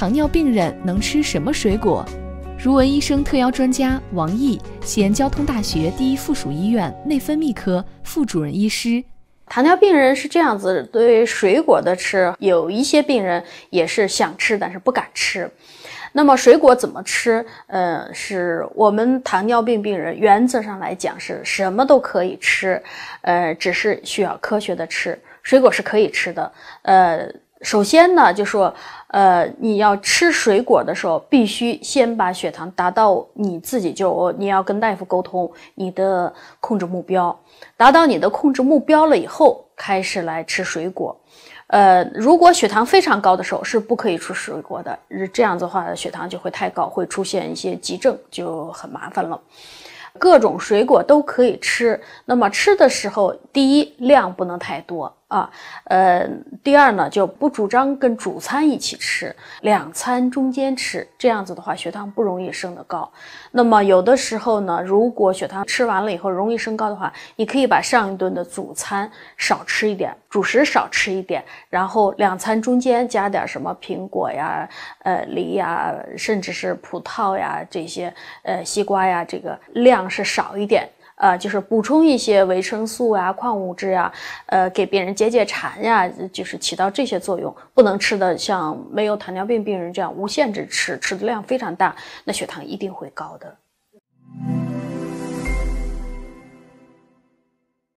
糖尿病人能吃什么水果？如闻医生特邀专家王毅，西安交通大学第一附属医院内分泌科副主任医师。糖尿病人是这样子对水果的吃，有一些病人也是想吃，但是不敢吃。那么水果怎么吃？呃，是我们糖尿病病人原则上来讲是什么都可以吃，呃，只是需要科学的吃。水果是可以吃的，呃。首先呢，就说，呃，你要吃水果的时候，必须先把血糖达到你自己就，你要跟大夫沟通你的控制目标，达到你的控制目标了以后，开始来吃水果。呃，如果血糖非常高的时候，是不可以吃水果的，是这样子的话，血糖就会太高，会出现一些急症，就很麻烦了。各种水果都可以吃，那么吃的时候，第一量不能太多。啊，呃，第二呢，就不主张跟主餐一起吃，两餐中间吃，这样子的话血糖不容易升得高。那么有的时候呢，如果血糖吃完了以后容易升高的话，你可以把上一顿的主餐少吃一点，主食少吃一点，然后两餐中间加点什么苹果呀、呃梨呀，甚至是葡萄呀这些，呃西瓜呀，这个量是少一点。呃，就是补充一些维生素啊、矿物质呀，呃，给别人解解馋呀，就是起到这些作用。不能吃的，像没有糖尿病病人这样无限制吃，吃的量非常大，那血糖一定会高的。